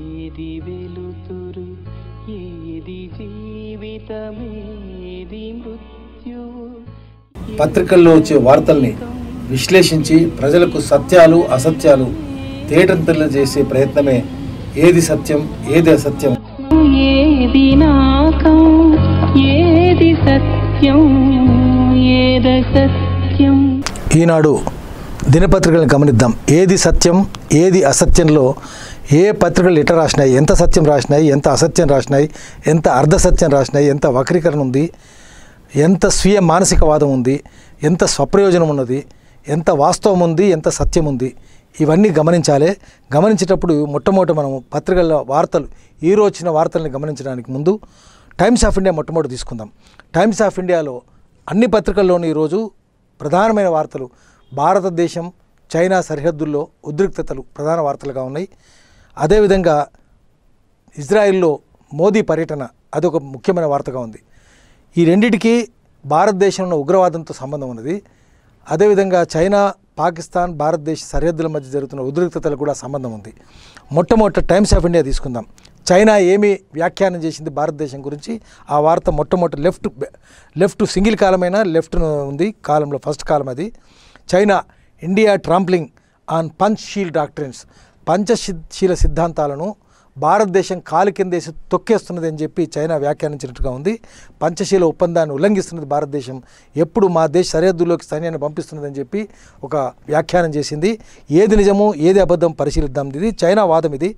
ఏది వెలుతురు ఏది జీవితమేది మృత్యు పత్రికల్లో వచ్చే వార్తల్ని విశ్లేషించి ప్రజలకు సత్యాలు అసత్యాలు తేటంతలు చేసే ప్రయత్నమే ఏది సత్యం ఏది అసత్యం ఏది నాకం ఏది సత్యం ఏద సత్యం ఈనాడు దినపత్రికలను గమనిద్దాం ఏది సత్యం ఏది అసత్యంలో ఏ పత్రికలు ఎట్లా రాసినాయి ఎంత సత్యం రాసినాయి ఎంత అసత్యం రాసినాయి ఎంత అర్ధసత్యం రాసినాయి ఎంత వక్రీకరణ ఉంది ఎంత స్వీయ మానసికవాదం ఉంది ఎంత స్వప్రయోజనం ఉన్నది ఎంత వాస్తవం ఉంది ఎంత సత్యం ఉంది ఇవన్నీ గమనించాలి గమనించేటప్పుడు మొట్టమొదటి మనం పత్రికల వార్తలు ఈరోజు వచ్చిన వార్తల్ని గమనించడానికి ముందు టైమ్స్ ఆఫ్ ఇండియా మొట్టమొదటి తీసుకుందాం టైమ్స్ ఆఫ్ ఇండియాలో అన్ని పత్రికల్లోనూ ఈరోజు ప్రధానమైన వార్తలు భారతదేశం చైనా సరిహద్దుల్లో ఉద్రిక్తతలు ప్రధాన వార్తలుగా ఉన్నాయి అదేవిధంగా ఇజ్రాయిల్లో మోదీ పర్యటన అదొక ముఖ్యమైన వార్తగా ఉంది ఈ రెండిటికి భారతదేశంలో ఉగ్రవాదంతో సంబంధం ఉన్నది అదేవిధంగా చైనా పాకిస్తాన్ భారతదేశ సరిహద్దుల మధ్య జరుగుతున్న ఉద్రిక్తతలు కూడా సంబంధం ఉంది మొట్టమొదట టైమ్స్ ఆఫ్ ఇండియా తీసుకుందాం చైనా ఏమి వ్యాఖ్యానం చేసింది భారతదేశం గురించి ఆ వార్త మొట్టమొదటి లెఫ్ట్ లెఫ్ట్ సింగిల్ కాలమైన లెఫ్ట్ ఉంది కాలంలో ఫస్ట్ కాలం అది China India trampling on Panchsheel doctrines Panchsheel సిద్ధాంతాలను భారతదేశం కాలు కిందేసి తొక్కేస్తున్నది అని చెప్పి చైనా వ్యాఖ్యానించినట్టుగా ఉంది పంచశీల ఒప్పందాన్ని ఉల్లంఘిస్తున్నది భారతదేశం ఎప్పుడు మా దేశ సరిహద్దుల్లోకి సైన్యాన్ని పంపిస్తున్నదని చెప్పి ఒక వ్యాఖ్యానం చేసింది ఏది నిజమో ఏది అబద్ధం పరిశీలిద్దాం ఇది చైనా వాదం ఇది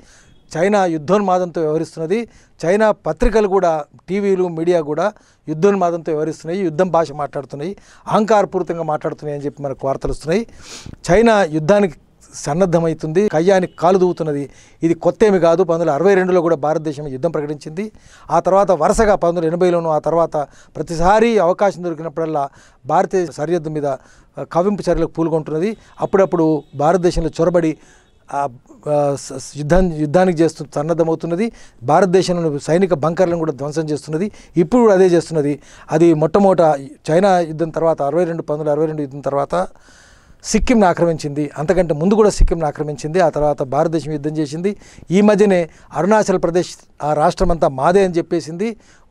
చైనా యుద్ధోన్మాదంతో వ్యవహరిస్తున్నది చైనా పత్రికలు కూడా టీవీలు మీడియా కూడా యుద్ధోన్మాదంతో వ్యవహరిస్తున్నాయి యుద్ధం భాష మాట్లాడుతున్నాయి అహంకారపూరితంగా మాట్లాడుతున్నాయి అని చెప్పి మనకు వార్తలు వస్తున్నాయి చైనా యుద్ధానికి సన్నద్ధమవుతుంది కయ్యాని కాలు దూవుతున్నది ఇది కొత్త ఏమి కాదు పంతొమ్మిది అరవై రెండులో కూడా భారతదేశం యుద్ధం ప్రకటించింది ఆ తర్వాత వరుసగా పంతొమ్మిది ఎనభైలోను ఆ తర్వాత ప్రతిసారి అవకాశం దొరికినప్పుడల్లా భారతీయ సరిహద్దు మీద కవింపు చర్యలకు పూలుకుంటున్నది అప్పుడప్పుడు భారతదేశంలో చొరబడి యుద్ధాన్ని యుద్ధానికి చేస్తు సన్నద్ధమవుతున్నది భారతదేశంలో సైనిక బంకర్లను కూడా ధ్వంసం చేస్తున్నది ఇప్పుడు కూడా అదే చేస్తున్నది అది మొట్టమొదట చైనా యుద్ధం తర్వాత అరవై రెండు పంతొమ్మిది అరవై రెండు యుద్ధం తర్వాత సిక్కింని ఆక్రమించింది అంతకంటే ముందు కూడా సిక్కింని ఆక్రమించింది ఆ తర్వాత భారతదేశం యుద్ధం చేసింది ఈ మధ్యనే అరుణాచల్ ప్రదేశ్ ఆ రాష్ట్రం అంతా మాదే అని చెప్పేసింది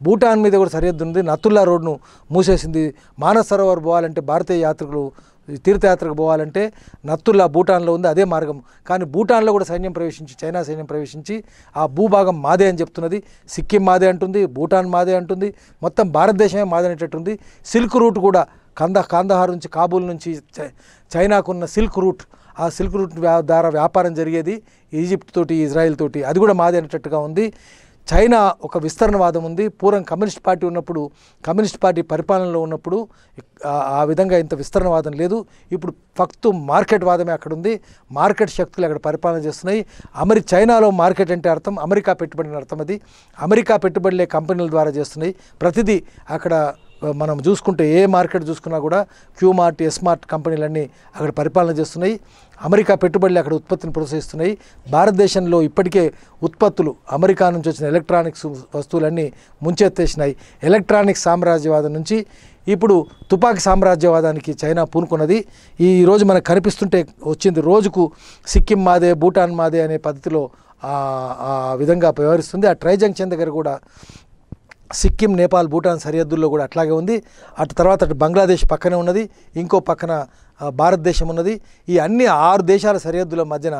భూటాన్ మీద కూడా సరిహద్దు ఉంది నత్తుల్లా రోడ్ను మూసేసింది మానస సరోవర్ పోవాలంటే భారతీయ యాత్రికులు తీర్థయాత్రకు పోవాలంటే నత్తుల్లా భూటాన్లో ఉంది అదే మార్గం కానీ భూటాన్లో కూడా సైన్యం ప్రవేశించి చైనా సైన్యం ప్రవేశించి ఆ భూభాగం మాదే అని చెప్తున్నది సిక్కిం మాదే అంటుంది భూటాన్ మాదే అంటుంది మొత్తం భారతదేశమే మాదే అనేటట్టుంది సిల్క్ రూట్ కూడా కంద కాందహార్ నుంచి కాబూల్ నుంచి చైనాకున్న సిల్క్ రూట్ ఆ సిల్క్ రూట్ ద్వారా వ్యాపారం జరిగేది ఈజిప్ట్ తోటి ఇజ్రాయెల్ తోటి అది కూడా మాది అనేటట్టుగా ఉంది చైనా ఒక విస్తరణవాదం ఉంది పూర్వం కమ్యూనిస్ట్ పార్టీ ఉన్నప్పుడు కమ్యూనిస్ట్ పార్టీ పరిపాలనలో ఉన్నప్పుడు ఆ విధంగా ఇంత విస్తరణవాదం లేదు ఇప్పుడు ఫక్తు మార్కెట్ వాదమే అక్కడ ఉంది మార్కెట్ శక్తులు అక్కడ పరిపాలన చేస్తున్నాయి అమెరి చైనాలో మార్కెట్ అంటే అర్థం అమెరికా పెట్టుబడి అర్థం అది అమెరికా పెట్టుబడులే కంపెనీల ద్వారా చేస్తున్నాయి ప్రతిదీ అక్కడ మనం చూసుకుంటే ఏ మార్కెట్ చూసుకున్నా కూడా క్యూ మార్ట్ ఎస్ మార్ట్ కంపెనీలన్నీ అక్కడ పరిపాలన చేస్తున్నాయి అమెరికా పెట్టుబడులు అక్కడ ఉత్పత్తిని ప్రోత్సహిస్తున్నాయి భారతదేశంలో ఇప్పటికే ఉత్పత్తులు అమెరికా నుంచి వచ్చిన ఎలక్ట్రానిక్స్ వస్తువులన్నీ ముంచెత్తేసినాయి ఎలక్ట్రానిక్స్ సామ్రాజ్యవాదం నుంచి ఇప్పుడు తుపాకీ సామ్రాజ్యవాదానికి చైనా పూనుకున్నది ఈరోజు మనకు కనిపిస్తుంటే వచ్చింది రోజుకు సిక్కిం మాదే భూటాన్ మాదే అనే పద్ధతిలో ఆ విధంగా వ్యవహరిస్తుంది ఆ ట్రైజంక్షన్ దగ్గర కూడా సిక్కిం నేపాల్ భూటాన్ సరిహద్దుల్లో కూడా అట్లాగే ఉంది అటు తర్వాత అటు బంగ్లాదేశ్ పక్కనే ఉన్నది ఇంకో పక్కన భారతదేశం ఉన్నది ఈ అన్ని ఆరు దేశాల సరిహద్దుల మధ్యన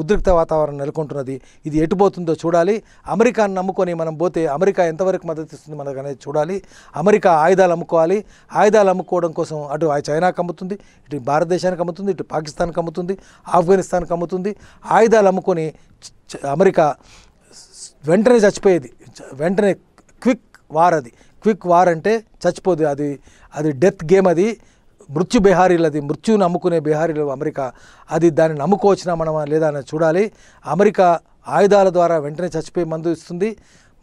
ఉద్రిక్త వాతావరణం నెలకొంటున్నది ఇది ఎటుపోతుందో చూడాలి అమెరికాను నమ్ముకొని మనం పోతే అమెరికా ఎంతవరకు మద్దతు ఇస్తుంది మనకు అనేది చూడాలి అమెరికా ఆయుధాలు అమ్ముకోవాలి ఆయుధాలు అమ్ముకోవడం కోసం అటు చైనాకు అమ్ముతుంది ఇటు భారతదేశానికి అమ్ముతుంది ఇటు పాకిస్తాన్కి అమ్ముతుంది ఆఫ్ఘనిస్తాన్కి అమ్ముతుంది ఆయుధాలు అమ్ముకొని అమెరికా వెంటనే చచ్చిపోయేది వెంటనే వార్ అది క్విక్ వార్ అంటే చచ్చిపోదు అది అది డెత్ గేమ్ అది మృత్యు అది మృత్యుని నమ్ముకునే బిహారీలు అమెరికా అది దాన్ని నమ్ముకోవచ్చినా మనం లేదా అని చూడాలి అమెరికా ఆయుధాల ద్వారా వెంటనే చచ్చిపోయి మందు ఇస్తుంది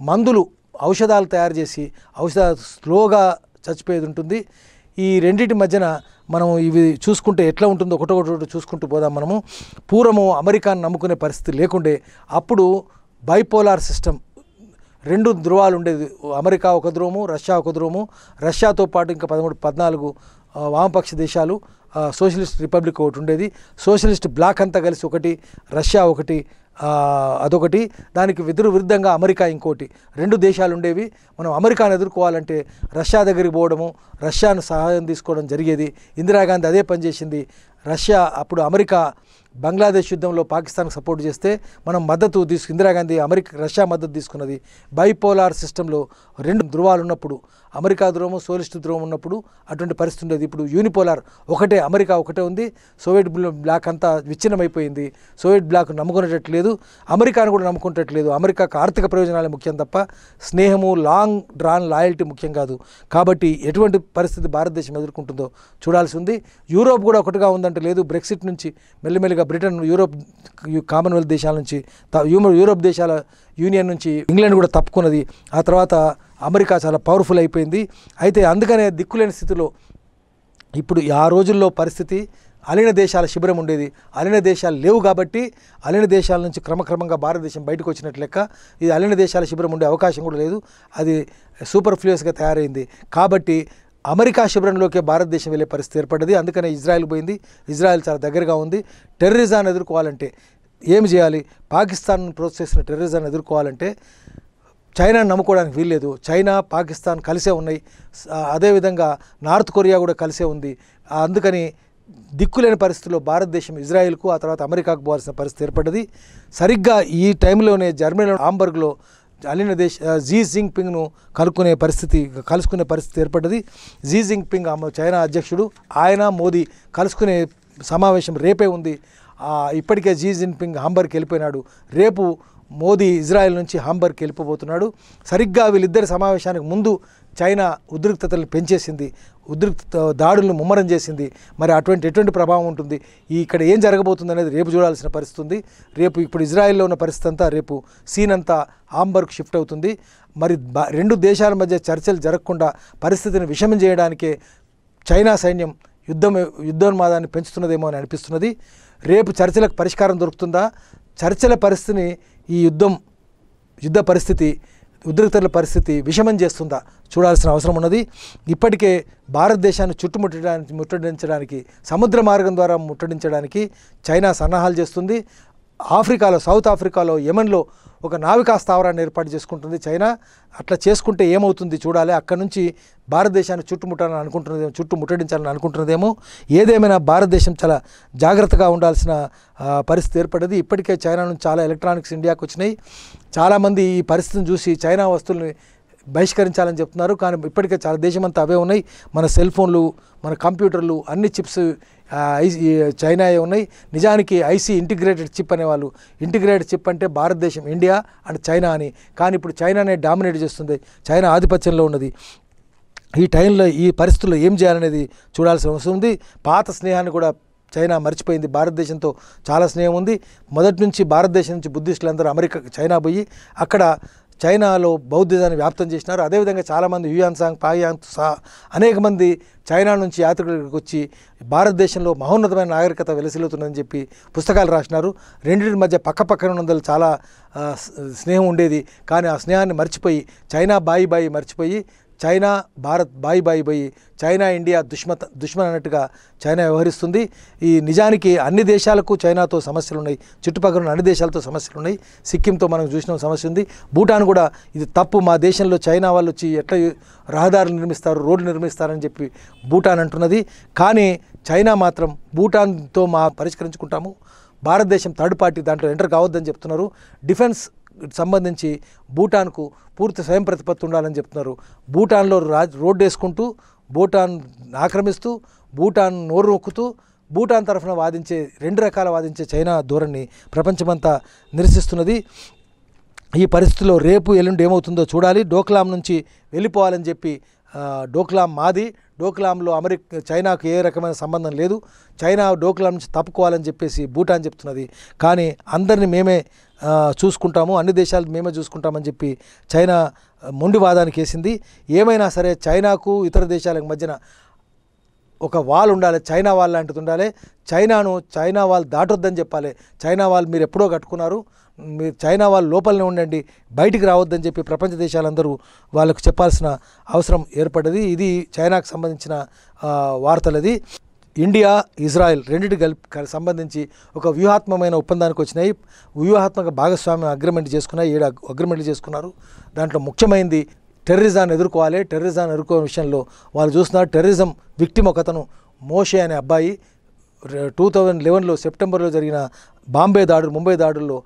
మందులు ఔషధాలు తయారు చేసి ఔషధాలు స్లోగా చచ్చిపోయేది ఉంటుంది ఈ రెండింటి మధ్యన మనం ఇవి చూసుకుంటే ఎట్లా ఉంటుందో ఒకటొకటి చూసుకుంటూ పోదాం మనము పూర్వము అమెరికాను నమ్ముకునే పరిస్థితి లేకుండే అప్పుడు బైపోలార్ సిస్టమ్ రెండు ధృవాలు ఉండేది అమెరికా ఒక ధ్రువము రష్యా ఒక ధ్రువము రష్యాతో పాటు ఇంకా పదమూడు పద్నాలుగు వామపక్ష దేశాలు సోషలిస్ట్ రిపబ్లిక్ ఒకటి ఉండేది సోషలిస్ట్ బ్లాక్ అంతా కలిసి ఒకటి రష్యా ఒకటి అదొకటి దానికి ఎదురు విరుద్ధంగా అమెరికా ఇంకోటి రెండు దేశాలు ఉండేవి మనం అమెరికాను ఎదుర్కోవాలంటే రష్యా దగ్గరికి పోవడము రష్యాను సహాయం తీసుకోవడం జరిగేది ఇందిరాగాంధీ అదే పనిచేసింది రష్యా అప్పుడు అమెరికా బంగ్లాదేశ్ యుద్ధంలో పాకిస్తాన్కి సపోర్ట్ చేస్తే మనం మద్దతు తీసుకు ఇందిరాగాంధీ అమెరికా రష్యా మద్దతు తీసుకున్నది బైపోలార్ సిస్టంలో రెండు ధృవాలు ఉన్నప్పుడు అమెరికా ధ్రువము సోలిస్ట్ ధ్రువం ఉన్నప్పుడు అటువంటి పరిస్థితి ఉండేది ఇప్పుడు యూనిపోలార్ ఒకటే అమెరికా ఒకటే ఉంది సోవియట్ బ్లాక్ అంతా విచ్ఛిన్నమైపోయింది సోవియట్ బ్లాక్ నమ్ముకునేటట్లేదు అమెరికాను కూడా నమ్ముకునేటట్లేదు అమెరికాకు ఆర్థిక ప్రయోజనాలే ముఖ్యం తప్ప స్నేహము లాంగ్ డ్రాన్ లాయల్టీ ముఖ్యం కాదు కాబట్టి ఎటువంటి పరిస్థితి భారతదేశం ఎదుర్కొంటుందో చూడాల్సి ఉంది యూరోప్ కూడా ఒకటిగా ఉందంటే లేదు బ్రెక్సిట్ నుంచి మెల్లిమెల్లిగా రీసెంట్గా బ్రిటన్ యూరోప్ కామన్వెల్త్ దేశాల నుంచి యూరోప్ దేశాల యూనియన్ నుంచి ఇంగ్లాండ్ కూడా తప్పుకున్నది ఆ తర్వాత అమెరికా చాలా పవర్ఫుల్ అయిపోయింది అయితే అందుకనే దిక్కులేని స్థితిలో ఇప్పుడు ఆ రోజుల్లో పరిస్థితి అలిన దేశాల శిబిరం ఉండేది అలిన దేశాలు లేవు కాబట్టి అలిన దేశాల నుంచి క్రమక్రమంగా భారతదేశం బయటకు వచ్చినట్టు లెక్క ఇది అలిన దేశాల శిబిరం ఉండే అవకాశం కూడా లేదు అది సూపర్ ఫ్లూయస్గా తయారైంది కాబట్టి అమెరికా శిబిరంలోకి భారతదేశం వెళ్ళే పరిస్థితి ఏర్పడ్డది అందుకనే ఇజ్రాయెల్ పోయింది ఇజ్రాయెల్ చాలా దగ్గరగా ఉంది టెర్రరిజాన్ని ఎదుర్కోవాలంటే ఏం చేయాలి పాకిస్తాన్ ప్రోత్సహిస్తున్న టెర్రరిజాన్ని ఎదుర్కోవాలంటే చైనాను నమ్ముకోవడానికి వీల్లేదు చైనా పాకిస్తాన్ కలిసే ఉన్నాయి అదేవిధంగా నార్త్ కొరియా కూడా కలిసే ఉంది అందుకని దిక్కులేని పరిస్థితుల్లో భారతదేశం ఇజ్రాయెల్కు ఆ తర్వాత అమెరికాకు పోవాల్సిన పరిస్థితి ఏర్పడ్డది సరిగ్గా ఈ టైంలోనే జర్మనీలో ఆంబర్గ్లో అలిన దేశ్ జీ జింగ్ పింగ్ను పరిస్థితి కలుసుకునే పరిస్థితి ఏర్పడ్డది జీ జింగ్ పింగ్ చైనా అధ్యక్షుడు ఆయన మోదీ కలుసుకునే సమావేశం రేపే ఉంది ఇప్పటికే జీ జిన్ పింగ్ హాంబర్కి వెళ్ళిపోయినాడు రేపు మోదీ ఇజ్రాయెల్ నుంచి హాంబర్కి వెళ్ళిపోబోతున్నాడు సరిగ్గా వీళ్ళిద్దరి సమావేశానికి ముందు చైనా ఉద్రిక్తతలను పెంచేసింది ఉద్రిక్త దాడులను ముమ్మరం చేసింది మరి అటువంటి ఎటువంటి ప్రభావం ఉంటుంది ఈ ఇక్కడ ఏం జరగబోతుంది అనేది రేపు చూడాల్సిన పరిస్థితి ఉంది రేపు ఇప్పుడు ఇజ్రాయెల్లో ఉన్న పరిస్థితి అంతా రేపు సీన్ అంతా ఆంబర్కు షిఫ్ట్ అవుతుంది మరి రెండు దేశాల మధ్య చర్చలు జరగకుండా పరిస్థితిని విషమం చేయడానికే చైనా సైన్యం యుద్ధం యుద్ధోన్మాదాన్ని పెంచుతున్నదేమో అని అనిపిస్తున్నది రేపు చర్చలకు పరిష్కారం దొరుకుతుందా చర్చల పరిస్థితిని ఈ యుద్ధం యుద్ధ పరిస్థితి ఉద్రిక్తల పరిస్థితి విషమం చేస్తుందా చూడాల్సిన అవసరం ఉన్నది ఇప్పటికే భారతదేశాన్ని చుట్టుముట్టడానికి ముట్టడించడానికి సముద్ర మార్గం ద్వారా ముట్టడించడానికి చైనా సన్నాహాలు చేస్తుంది ఆఫ్రికాలో సౌత్ ఆఫ్రికాలో యెమెన్లో ఒక నావికా స్థావరాన్ని ఏర్పాటు చేసుకుంటుంది చైనా అట్లా చేసుకుంటే ఏమవుతుంది చూడాలి అక్కడ నుంచి భారతదేశాన్ని చుట్టుముట్టాలని అనుకుంటున్నదేమో చుట్టూ అనుకుంటున్నదేమో ఏదేమైనా భారతదేశం చాలా జాగ్రత్తగా ఉండాల్సిన పరిస్థితి ఏర్పడేది ఇప్పటికే చైనా నుంచి చాలా ఎలక్ట్రానిక్స్ ఇండియాకు వచ్చినాయి చాలామంది ఈ పరిస్థితిని చూసి చైనా వస్తువుల్ని బహిష్కరించాలని చెప్తున్నారు కానీ ఇప్పటికే చాలా దేశమంతా అవే ఉన్నాయి మన సెల్ ఫోన్లు మన కంప్యూటర్లు అన్ని చిప్స్ చైనా ఉన్నాయి నిజానికి ఐసీ ఇంటిగ్రేటెడ్ చిప్ అనేవాళ్ళు ఇంటిగ్రేటెడ్ చిప్ అంటే భారతదేశం ఇండియా అండ్ చైనా అని కానీ ఇప్పుడు చైనానే డామినేట్ చేస్తుంది చైనా ఆధిపత్యంలో ఉన్నది ఈ టైంలో ఈ పరిస్థితుల్లో ఏం చేయాలనేది చూడాల్సిన అవసరం ఉంది పాత స్నేహాన్ని కూడా చైనా మర్చిపోయింది భారతదేశంతో చాలా స్నేహం ఉంది మొదటి నుంచి భారతదేశం నుంచి బుద్ధిస్టులందరూ అమెరికా చైనా పోయి అక్కడ చైనాలో బౌద్ధిజాన్ని వ్యాప్తం చేసినారు అదేవిధంగా చాలామంది యుయాన్సాంగ్ పాయాంగ్ సా అనేక మంది చైనా నుంచి యాత్రికులకు వచ్చి భారతదేశంలో మహోన్నతమైన నాగరికత వెలసిల్లుతుందని చెప్పి పుస్తకాలు రాసినారు రెండింటి మధ్య పక్క పక్కన ఉన్నందులో చాలా స్నేహం ఉండేది కానీ ఆ స్నేహాన్ని మర్చిపోయి చైనా బాయి బాయి మర్చిపోయి చైనా భారత్ బాయి బాయి బాయి చైనా ఇండియా దుష్మత దుష్మన్ అన్నట్టుగా చైనా వ్యవహరిస్తుంది ఈ నిజానికి అన్ని దేశాలకు చైనాతో సమస్యలు ఉన్నాయి చుట్టుపక్కల అన్ని దేశాలతో సమస్యలు ఉన్నాయి సిక్కింతో మనం చూసిన సమస్య ఉంది భూటాన్ కూడా ఇది తప్పు మా దేశంలో చైనా వాళ్ళు వచ్చి ఎట్లా రహదారులు నిర్మిస్తారు రోడ్లు నిర్మిస్తారని చెప్పి భూటాన్ అంటున్నది కానీ చైనా మాత్రం భూటాన్తో మా పరిష్కరించుకుంటాము భారతదేశం థర్డ్ పార్టీ దాంట్లో ఎంటర్ కావద్దని చెప్తున్నారు డిఫెన్స్ సంబంధించి భూటాన్కు పూర్తి స్వయం ప్రతిపత్తి ఉండాలని చెప్తున్నారు భూటాన్లో రాజ్ రోడ్డు వేసుకుంటూ భూటాన్ ఆక్రమిస్తూ భూటాన్ నోరు నొక్కుతూ భూటాన్ తరఫున వాదించే రెండు రకాల వాదించే చైనా ధోరణి ప్రపంచమంతా నిరసిస్తున్నది ఈ పరిస్థితిలో రేపు ఎల్లుండి ఏమవుతుందో చూడాలి డోక్లాం నుంచి వెళ్ళిపోవాలని చెప్పి డోక్లాం మాది డోక్లాంలో అమెరికా చైనాకు ఏ రకమైన సంబంధం లేదు చైనా డోక్లాం నుంచి తప్పుకోవాలని చెప్పేసి భూటాన్ చెప్తున్నది కానీ అందరిని మేమే చూసుకుంటాము అన్ని దేశాలు మేమే చూసుకుంటామని చెప్పి చైనా మొండి వాదానికి వేసింది ఏమైనా సరే చైనాకు ఇతర దేశాలకు మధ్యన ఒక వాల్ ఉండాలి చైనా వాల్ లాంటిది ఉండాలి చైనాను చైనా వాల్ దాటొద్దని చెప్పాలి చైనా వాల్ మీరు ఎప్పుడో కట్టుకున్నారు మీరు చైనా వాల్ లోపలనే ఉండండి బయటికి రావద్దని చెప్పి ప్రపంచ దేశాలందరూ వాళ్ళకు చెప్పాల్సిన అవసరం ఏర్పడ్డది ఇది చైనాకు సంబంధించిన వార్తలది ఇండియా ఇజ్రాయెల్ రెండింటి కలిపి సంబంధించి ఒక వ్యూహాత్మకమైన ఒప్పందానికి వచ్చినాయి వ్యూహాత్మక భాగస్వామ్యం అగ్రిమెంట్ చేసుకున్నాయి ఏడు అగ్రిమెంట్ చేసుకున్నారు దాంట్లో ముఖ్యమైనది టెర్రరిజాన్ని ఎదుర్కోవాలి టెర్రరిజాన్ని ఎదుర్కొనే విషయంలో వాళ్ళు చూస్తున్నారు టెర్రరిజం విక్టిమ్ ఒకతను మోషే అనే అబ్బాయి టూ థౌజండ్ లెవెన్లో సెప్టెంబర్లో జరిగిన బాంబే దాడులు ముంబై దాడుల్లో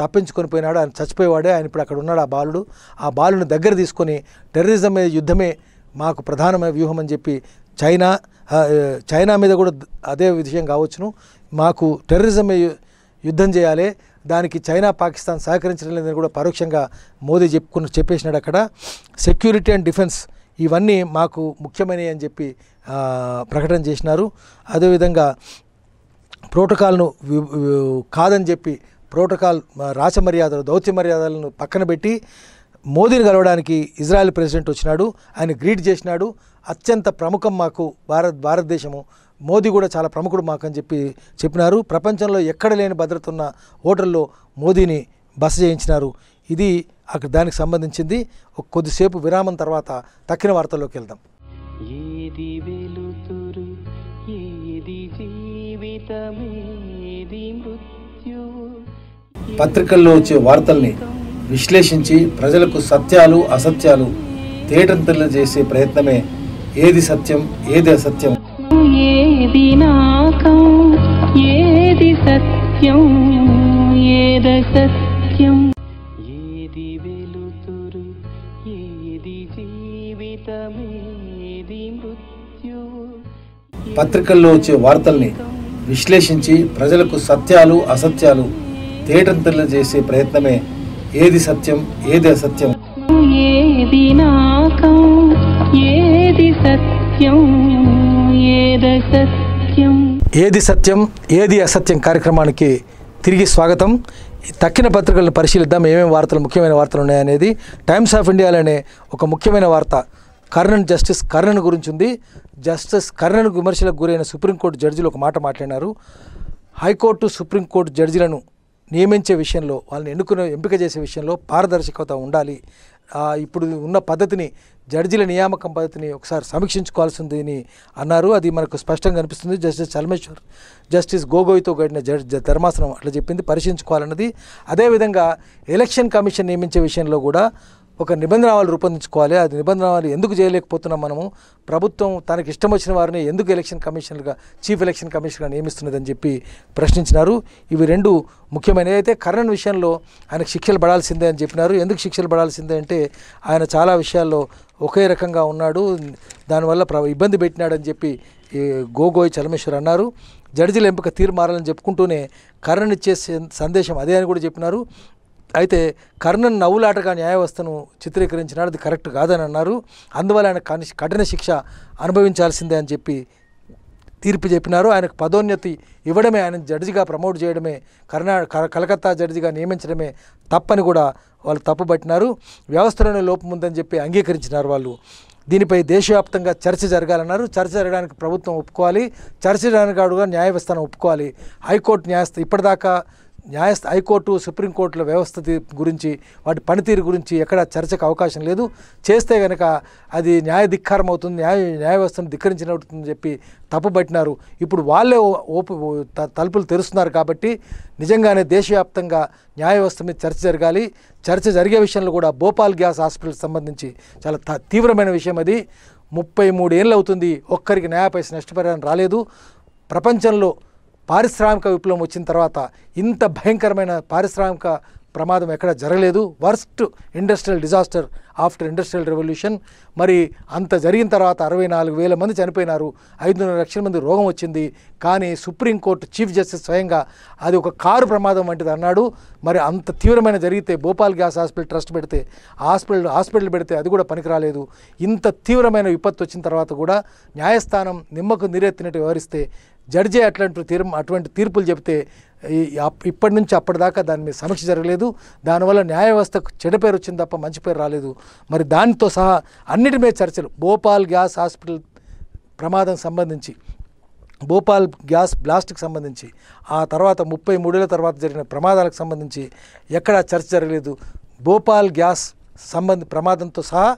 తప్పించుకొని పోయినాడు ఆయన చచ్చిపోయేవాడే ఆయన ఇప్పుడు అక్కడ ఉన్నాడు ఆ బాలుడు ఆ బాలుని దగ్గర తీసుకొని టెర్రరిజం మీద యుద్ధమే మాకు ప్రధానమైన వ్యూహం అని చెప్పి చైనా చైనా మీద కూడా అదే విషయం కావచ్చును మాకు టెర్రరిజం యుద్ధం చేయాలి దానికి చైనా పాకిస్తాన్ సహకరించడం లేదని కూడా పరోక్షంగా మోదీ చెప్పుకున్న చెప్పేసినాడు అక్కడ సెక్యూరిటీ అండ్ డిఫెన్స్ ఇవన్నీ మాకు ముఖ్యమైనవి అని చెప్పి ప్రకటన చేసినారు అదేవిధంగా ప్రోటోకాల్ను కాదని చెప్పి ప్రోటోకాల్ రాచమర్యాదలు దౌత్య మర్యాదలను పక్కన పెట్టి మోదీని కలవడానికి ఇజ్రాయెల్ ప్రెసిడెంట్ వచ్చినాడు ఆయన గ్రీట్ చేసినాడు అత్యంత ప్రముఖం మాకు భారత్ భారతదేశము మోదీ కూడా చాలా ప్రముఖుడు మాకని చెప్పి చెప్పినారు ప్రపంచంలో ఎక్కడ లేని భద్రత ఉన్న హోటల్లో మోదీని బస చేయించినారు ఇది అక్కడ దానికి సంబంధించింది ఒక కొద్దిసేపు విరామం తర్వాత తక్కిన వార్తల్లోకి వెళ్దాం ఏది వెలుతురు ఏది జీవితమేది పత్రికల్లో వచ్చే వార్తల్ని విశ్లేషించి ప్రజలకు సత్యాలు అసత్యాలు తేటంతలు చేసే ప్రయత్నమే ఏది సత్యం ఏది అసత్యం ఏది నాకం ఏది సత్యం ఏద సత్యం ఏది వెలుతురు ఏది జీవితమేది మృత్యు పత్రికల్లో వచ్చే వార్తల్ని విశ్లేషించి ప్రజలకు సత్యాలు అసత్యాలు తేటంతలు చేసే ప్రయత్నమే ఏది సత్యం ఏది అసత్యం ఏది నాకం ఏది సత్యం ఏది సత్యం ఏది అసత్యం కార్యక్రమానికి తిరిగి స్వాగతం తక్కిన పత్రికలను పరిశీలిద్దాం ఏమేమి వార్తలు ముఖ్యమైన వార్తలు ఉన్నాయనేది టైమ్స్ ఆఫ్ ఇండియాలోనే ఒక ముఖ్యమైన వార్త కర్ణన్ జస్టిస్ కర్ణన్ గురించి ఉంది జస్టిస్ కర్ణన్ విమర్శలకు గురైన సుప్రీంకోర్టు జడ్జిలు ఒక మాట మాట్లాడినారు హైకోర్టు సుప్రీంకోర్టు జడ్జిలను నియమించే విషయంలో వాళ్ళని ఎన్నుకునే ఎంపిక చేసే విషయంలో పారదర్శకత ఉండాలి ఇప్పుడు ఉన్న పద్ధతిని జడ్జీల నియామకం పద్ధతిని ఒకసారి సమీక్షించుకోవాల్సిందని అన్నారు అది మనకు స్పష్టంగా కనిపిస్తుంది జస్టిస్ చలమేశ్వర్ జస్టిస్ గోగోయ్తో గడిన జడ్జి ధర్మాసనం అట్లా చెప్పింది పరిశీలించుకోవాలన్నది అదేవిధంగా ఎలక్షన్ కమిషన్ నియమించే విషయంలో కూడా ఒక నిబంధనలు రూపొందించుకోవాలి అది నిబంధనలు ఎందుకు చేయలేకపోతున్నాం మనము ప్రభుత్వం తనకి ఇష్టం వచ్చిన వారిని ఎందుకు ఎలక్షన్ కమిషనర్గా చీఫ్ ఎలక్షన్ కమిషనర్గా నియమిస్తున్నదని చెప్పి ప్రశ్నించినారు ఇవి రెండు ముఖ్యమైనవి అయితే కరణ్ విషయంలో ఆయనకు శిక్షలు పడాల్సిందే అని చెప్పినారు ఎందుకు శిక్షలు పడాల్సిందే అంటే ఆయన చాలా విషయాల్లో ఒకే రకంగా ఉన్నాడు దానివల్ల ప్ర ఇబ్బంది పెట్టినాడని చెప్పి గోగోయ్ చలమేశ్వర్ అన్నారు జడ్జిల ఎంపిక తీర్మారాలని చెప్పుకుంటూనే కరణ్ ఇచ్చే సందేశం అదే అని కూడా చెప్పినారు అయితే కర్ణన్ నవ్వులాటగా న్యాయవ్యవస్థను చిత్రీకరించినాడు అది కరెక్ట్ కాదని అన్నారు అందువల్ల ఆయన కఠిన శిక్ష అనుభవించాల్సిందే అని చెప్పి తీర్పు చెప్పినారు ఆయనకు పదోన్నతి ఇవ్వడమే ఆయన జడ్జిగా ప్రమోట్ చేయడమే కర్ణా కలకత్తా జడ్జిగా నియమించడమే తప్పని కూడా వాళ్ళు తప్పుబట్టినారు వ్యవస్థలోనే లోపం ఉందని చెప్పి అంగీకరించినారు వాళ్ళు దీనిపై దేశవ్యాప్తంగా చర్చ జరగాలన్నారు చర్చ జరగడానికి ప్రభుత్వం ఒప్పుకోవాలి చర్చ జరగడానికి న్యాయవ్యవస్థను ఒప్పుకోవాలి హైకోర్టు న్యాయస్థ ఇప్పటిదాకా న్యాయస్థ హైకోర్టు సుప్రీంకోర్టుల వ్యవస్థ గురించి వాటి పనితీరు గురించి ఎక్కడ చర్చకు అవకాశం లేదు చేస్తే కనుక అది న్యాయ ధిక్కారం అవుతుంది న్యాయ న్యాయ వ్యవస్థను ధిక్కరించినవుతుందని చెప్పి తప్పుబట్టినారు ఇప్పుడు వాళ్ళే ఓప తలుపులు తెరుస్తున్నారు కాబట్టి నిజంగానే దేశవ్యాప్తంగా న్యాయ వ్యవస్థ మీద చర్చ జరగాలి చర్చ జరిగే విషయంలో కూడా భోపాల్ గ్యాస్ హాస్పిటల్ సంబంధించి చాలా తీవ్రమైన విషయం అది ముప్పై మూడేళ్ళు అవుతుంది ఒక్కరికి న్యాయ పైస నష్టపరిహారం రాలేదు ప్రపంచంలో పారిశ్రామిక విప్లవం వచ్చిన తర్వాత ఇంత భయంకరమైన పారిశ్రామిక ప్రమాదం ఎక్కడ జరగలేదు worst industrial disaster after industrial revolution మరి అంత జరిగిన తర్వాత అరవై నాలుగు వేల మంది చనిపోయినారు ఐదున్నర లక్షల మంది రోగం వచ్చింది కానీ సుప్రీంకోర్టు చీఫ్ జస్టిస్ స్వయంగా అది ఒక కారు ప్రమాదం వంటిది అన్నాడు మరి అంత తీవ్రమైన జరిగితే భోపాల్ గ్యాస్ హాస్పిటల్ ట్రస్ట్ పెడితే హాస్పిటల్ హాస్పిటల్ పెడితే అది కూడా పనికిరాలేదు ఇంత తీవ్రమైన విపత్తు వచ్చిన తర్వాత కూడా న్యాయస్థానం నిమ్మకు నీరెత్తినట్టు వివరిస్తే జడ్జే అట్లాంటి తీర్పు అటువంటి తీర్పులు చెబితే ఇప్పటి నుంచి అప్పటిదాకా దాని మీద సమీక్ష జరగలేదు దానివల్ల న్యాయ వ్యవస్థకు చెడు పేరు వచ్చింది తప్ప మంచి పేరు రాలేదు మరి దానితో సహా అన్నిటి మీద చర్చలు భోపాల్ గ్యాస్ హాస్పిటల్ ప్రమాదం సంబంధించి భోపాల్ గ్యాస్ బ్లాస్ట్కి సంబంధించి ఆ తర్వాత ముప్పై మూడేళ్ల తర్వాత జరిగిన ప్రమాదాలకు సంబంధించి ఎక్కడా చర్చ జరగలేదు భోపాల్ గ్యాస్ సంబంధ ప్రమాదంతో సహా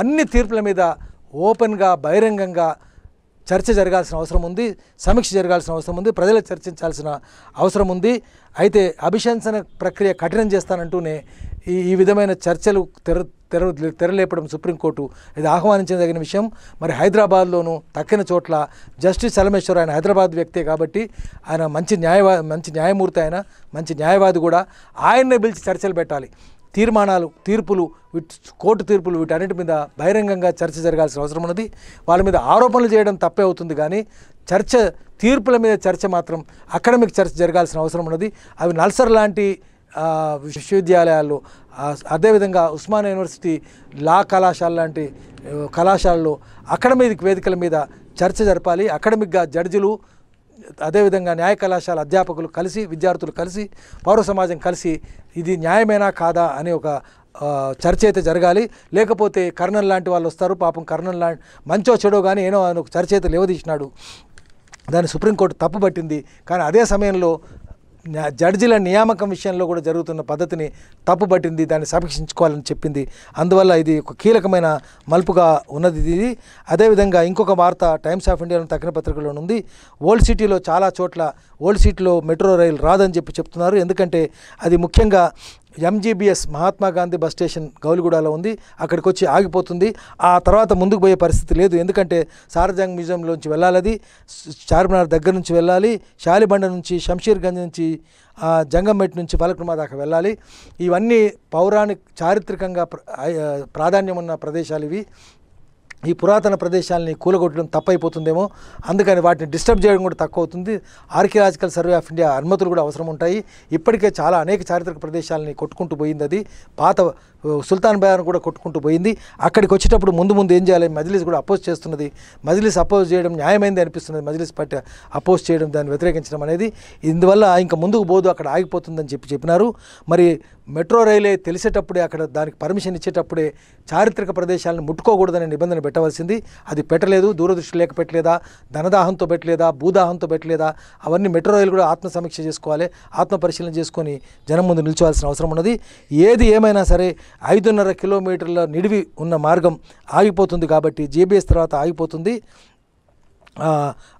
అన్ని తీర్పుల మీద ఓపెన్గా బహిరంగంగా చర్చ జరగాల్సిన అవసరం ఉంది సమీక్ష జరగాల్సిన అవసరం ఉంది ప్రజలు చర్చించాల్సిన అవసరం ఉంది అయితే అభిశంసన ప్రక్రియ కఠినం చేస్తానంటూనే ఈ ఈ విధమైన చర్చలు తెర తెర తెరలేపడం సుప్రీంకోర్టు ఇది ఆహ్వానించదగిన విషయం మరి హైదరాబాద్లోనూ తక్కిన చోట్ల జస్టిస్ చలమేశ్వర్ ఆయన హైదరాబాద్ వ్యక్తే కాబట్టి ఆయన మంచి న్యాయవా మంచి న్యాయమూర్తి ఆయన మంచి న్యాయవాది కూడా ఆయన్నే పిలిచి చర్చలు పెట్టాలి తీర్మానాలు తీర్పులు కోర్టు తీర్పులు వీటన్నిటి మీద బహిరంగంగా చర్చ జరగాల్సిన అవసరం ఉన్నది వాళ్ళ మీద ఆరోపణలు చేయడం తప్పే అవుతుంది కానీ చర్చ తీర్పుల మీద చర్చ మాత్రం అకాడమిక్ చర్చ జరగాల్సిన అవసరం ఉన్నది అవి నల్సర్ లాంటి విశ్వవిద్యాలయాల్లో అదేవిధంగా ఉస్మాన్ యూనివర్సిటీ లా కళాశాల లాంటి కళాశాలలో అకాడమిక్ వేదికల మీద చర్చ జరపాలి అకాడమిక్గా జడ్జిలు అదేవిధంగా న్యాయ కళాశాల అధ్యాపకులు కలిసి విద్యార్థులు కలిసి పౌర సమాజం కలిసి ఇది న్యాయమేనా కాదా అనే ఒక చర్చ అయితే జరగాలి లేకపోతే కర్ణన్ లాంటి వాళ్ళు వస్తారు పాపం కర్ణన్ లాంటి మంచో చెడో కానీ ఏనో ఆయన ఒక చర్చ అయితే లేవదీసినాడు దాన్ని సుప్రీంకోర్టు తప్పుబట్టింది కానీ అదే సమయంలో జడ్జిల నియామకం విషయంలో కూడా జరుగుతున్న పద్ధతిని పట్టింది దాన్ని సమీక్షించుకోవాలని చెప్పింది అందువల్ల ఇది ఒక కీలకమైన మలుపుగా ఉన్నది ఇది అదేవిధంగా ఇంకొక వార్త టైమ్స్ ఆఫ్ ఇండియాలో తగిన పత్రికలో ఉంది ఓల్డ్ సిటీలో చాలా చోట్ల ఓల్డ్ సిటీలో మెట్రో రైలు రాదని చెప్పి చెప్తున్నారు ఎందుకంటే అది ముఖ్యంగా MGBS Mahatma Gandhi bus station గౌలిగూడలో ఉంది అక్కడికి వచ్చి ఆగిపోతుంది ఆ తర్వాత ముందుకు పోయే పరిస్థితి లేదు ఎందుకంటే సారజంగ్ మ్యూజియంలోంచి వెళ్ళాలది చార్మినార్ దగ్గర నుంచి వెళ్ళాలి షాలిబండ నుంచి షంషీర్గంజ్ నుంచి జంగంమెట్ నుంచి పలక్రమ దాకా వెళ్ళాలి ఇవన్నీ పౌరాణిక చారిత్రకంగా ప్రాధాన్యం ఉన్న ప్రదేశాలు ఇవి ఈ పురాతన ప్రదేశాలని కూలగొట్టడం తప్పైపోతుందేమో అందుకని వాటిని డిస్టర్బ్ చేయడం కూడా తక్కువ అవుతుంది ఆర్కియలాజికల్ సర్వే ఆఫ్ ఇండియా అనుమతులు కూడా అవసరం ఉంటాయి ఇప్పటికే చాలా అనేక చారిత్రక ప్రదేశాలని కొట్టుకుంటూ పోయింది అది పాత సుల్తాన్ బయాన్ కూడా కొట్టుకుంటూ పోయింది అక్కడికి వచ్చేటప్పుడు ముందు ముందు ఏం చేయాలి మజిలీస్ కూడా అపోజ్ చేస్తున్నది మజిలీస్ అపోజ్ చేయడం న్యాయమైంది అనిపిస్తున్నది మజిలీస్ పార్టీ అపోజ్ చేయడం దాన్ని వ్యతిరేకించడం అనేది ఇందువల్ల ఇంకా ముందుకు పోదు అక్కడ ఆగిపోతుందని చెప్పి చెప్పినారు మరి మెట్రో రైలే తెలిసేటప్పుడే అక్కడ దానికి పర్మిషన్ ఇచ్చేటప్పుడే చారిత్రక ప్రదేశాలను ముట్టుకోకూడదనే నిబంధన పెట్టవలసింది అది పెట్టలేదు దూరదృష్టి లేక పెట్టలేదా ధనదాహంతో పెట్టలేదా భూదాహంతో పెట్టలేదా అవన్నీ మెట్రో రైలు కూడా ఆత్మ సమీక్ష చేసుకోవాలి ఆత్మ పరిశీలన చేసుకొని జనం ముందు నిల్చోవాల్సిన అవసరం ఉన్నది ఏది ఏమైనా సరే ఐదున్నర కిలోమీటర్ల నిడివి ఉన్న మార్గం ఆగిపోతుంది కాబట్టి జేబీఎస్ తర్వాత ఆగిపోతుంది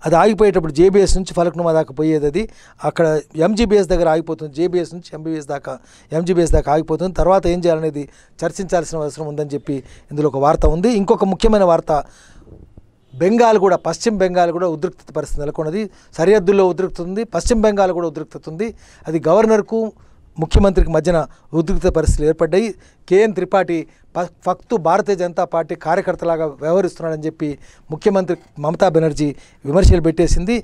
అది ఆగిపోయేటప్పుడు జేబీఎస్ నుంచి ఫలక్నుమా దాకా పోయేది అది అక్కడ ఎంజీబీఎస్ దగ్గర ఆగిపోతుంది జేబీఎస్ నుంచి ఎంబీబీఎస్ దాకా ఎంజీబీఎస్ దాకా ఆగిపోతుంది తర్వాత ఏం చేయాలనేది చర్చించాల్సిన అవసరం ఉందని చెప్పి ఇందులో ఒక వార్త ఉంది ఇంకొక ముఖ్యమైన వార్త బెంగాల్ కూడా పశ్చిమ బెంగాల్ కూడా ఉద్రిక్తత పరిస్థితి నెలకొన్నది సరిహద్దుల్లో ఉద్రిక్తుంది పశ్చిమ బెంగాల్ కూడా ఉద్రిక్తత ఉంది అది గవర్నర్కు ముఖ్యమంత్రికి మధ్యన ఉద్రిక్త పరిస్థితులు ఏర్పడ్డాయి కేఎన్ త్రిపాఠి ఫక్తు భారతీయ జనతా పార్టీ కార్యకర్తలాగా వ్యవహరిస్తున్నాడని చెప్పి ముఖ్యమంత్రి మమతా బెనర్జీ విమర్శలు పెట్టేసింది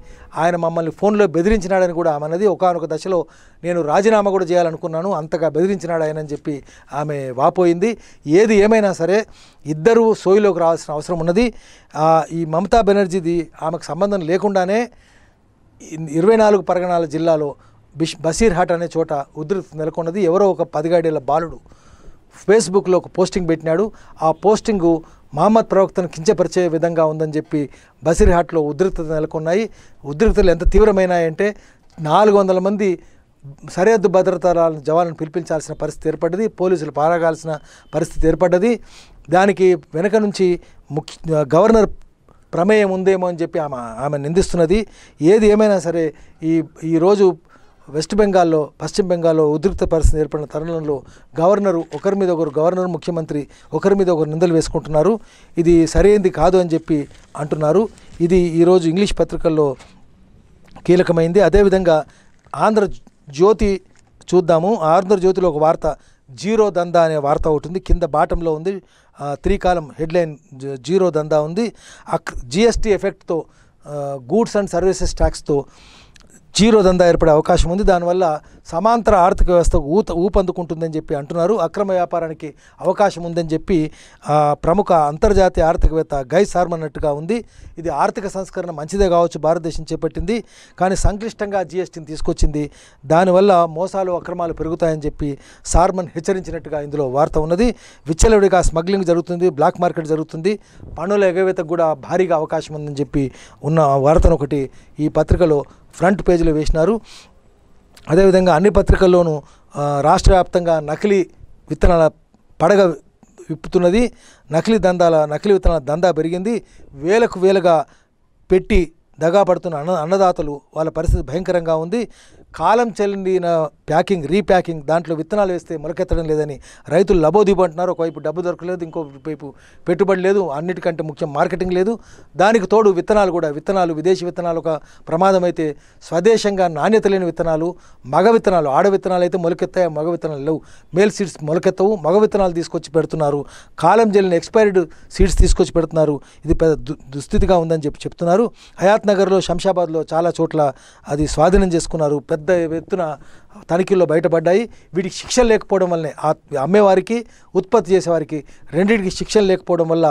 ఆయన మమ్మల్ని ఫోన్లో బెదిరించినాడని కూడా ఆమె అన్నది ఒకనొక దశలో నేను రాజీనామా కూడా చేయాలనుకున్నాను అంతగా బెదిరించినాడు ఆయనని చెప్పి ఆమె వాపోయింది ఏది ఏమైనా సరే ఇద్దరూ సోయిలోకి రావాల్సిన అవసరం ఉన్నది ఈ మమతా బెనర్జీది ఆమెకు సంబంధం లేకుండానే ఇరవై నాలుగు పరగణాల జిల్లాలో బిష్ బసీర్హాట్ అనే చోట ఉధృతి నెలకొన్నది ఎవరో ఒక పదిగాడేళ్ల బాలుడు ఫేస్బుక్లో ఒక పోస్టింగ్ పెట్టినాడు ఆ పోస్టింగు మహమ్మద్ ప్రవక్తను కించపరిచే విధంగా ఉందని చెప్పి బసీర్హాట్లో ఉధృత నెలకొన్నాయి ఉధృతలు ఎంత తీవ్రమైనాయంటే నాలుగు వందల మంది సరిహద్దు భద్రతా జవాన్లను పిలిపించాల్సిన పరిస్థితి ఏర్పడ్డది పోలీసులు పారాగాల్సిన పరిస్థితి ఏర్పడ్డది దానికి వెనక నుంచి ముఖ్య గవర్నర్ ప్రమేయం ఉందేమో అని చెప్పి ఆమె ఆమె నిందిస్తున్నది ఏది ఏమైనా సరే ఈ ఈరోజు వెస్ట్ బెంగాల్లో పశ్చిమ బెంగాల్లో ఉద్రిక్త పరిస్థితి ఏర్పడిన తరుణంలో గవర్నరు ఒకరి మీద ఒకరు గవర్నర్ ముఖ్యమంత్రి ఒకరి మీద ఒకరు నిందలు వేసుకుంటున్నారు ఇది సరైనది కాదు అని చెప్పి అంటున్నారు ఇది ఈరోజు ఇంగ్లీష్ పత్రికల్లో కీలకమైంది అదేవిధంగా ఆంధ్ర జ్యోతి చూద్దాము ఆంధ్రజ్యోతిలో ఒక వార్త జీరో దందా అనే వార్త ఒకటి ఉంది కింద బాటంలో ఉంది త్రీకాలం హెడ్లైన్ జీరో దందా ఉంది జిఎస్టీ ఎఫెక్ట్తో గూడ్స్ అండ్ సర్వీసెస్ ట్యాక్స్తో జీరో దందా ఏర్పడే అవకాశం ఉంది దానివల్ల సమాంతర ఆర్థిక వ్యవస్థ ఊత ఊపందుకుంటుందని చెప్పి అంటున్నారు అక్రమ వ్యాపారానికి అవకాశం ఉందని చెప్పి ప్రముఖ అంతర్జాతీయ ఆర్థికవేత్త గై సార్మన్నట్టుగా ఉంది ఇది ఆర్థిక సంస్కరణ మంచిదే కావచ్చు భారతదేశం చేపట్టింది కానీ సంక్లిష్టంగా జీఎస్టీని తీసుకొచ్చింది దానివల్ల మోసాలు అక్రమాలు పెరుగుతాయని చెప్పి సార్మన్ హెచ్చరించినట్టుగా ఇందులో వార్త ఉన్నది విచ్చలవిడిగా స్మగ్లింగ్ జరుగుతుంది బ్లాక్ మార్కెట్ జరుగుతుంది పన్నుల ఎగవేతకు కూడా భారీగా అవకాశం ఉందని చెప్పి ఉన్న వార్తను ఒకటి ఈ పత్రికలో ఫ్రంట్ పేజీలో వేసినారు అదేవిధంగా అన్ని పత్రికల్లోనూ రాష్ట్ర వ్యాప్తంగా నకిలీ విత్తనాల పడగ విప్పుతున్నది నకిలీ దందాల నకిలీ విత్తనాల దందా పెరిగింది వేలకు వేలుగా పెట్టి దగా పడుతున్న అన్న అన్నదాతలు వాళ్ళ పరిస్థితి భయంకరంగా ఉంది కాలం చెల్లిన ప్యాకింగ్ రీప్యాకింగ్ దాంట్లో విత్తనాలు వేస్తే మొలకెత్తడం లేదని రైతులు అంటున్నారు ఒకవైపు డబ్బు దొరకలేదు వైపు పెట్టుబడి లేదు అన్నిటికంటే ముఖ్యం మార్కెటింగ్ లేదు దానికి తోడు విత్తనాలు కూడా విత్తనాలు విదేశీ విత్తనాలు ఒక ప్రమాదం అయితే స్వదేశంగా నాణ్యత లేని విత్తనాలు మగ విత్తనాలు ఆడ విత్తనాలు అయితే మొలకెత్తాయి మగ విత్తనాలు లేవు మేల్ సీడ్స్ మొలకెత్తవు మగ విత్తనాలు తీసుకొచ్చి పెడుతున్నారు కాలం జల్లిన ఎక్స్పైర్డ్ సీడ్స్ తీసుకొచ్చి పెడుతున్నారు ఇది పెద్ద దుస్థితిగా ఉందని చెప్పి చెప్తున్నారు హయాత్ నగర్లో శంషాబాద్లో చాలా చోట్ల అది స్వాధీనం చేసుకున్నారు పెద్ద ఎత్తున తనిఖీల్లో బయటపడ్డాయి వీటికి శిక్షణ లేకపోవడం వల్లనే అమ్మేవారికి ఉత్పత్తి చేసేవారికి రెండింటికి శిక్షణ లేకపోవడం వల్ల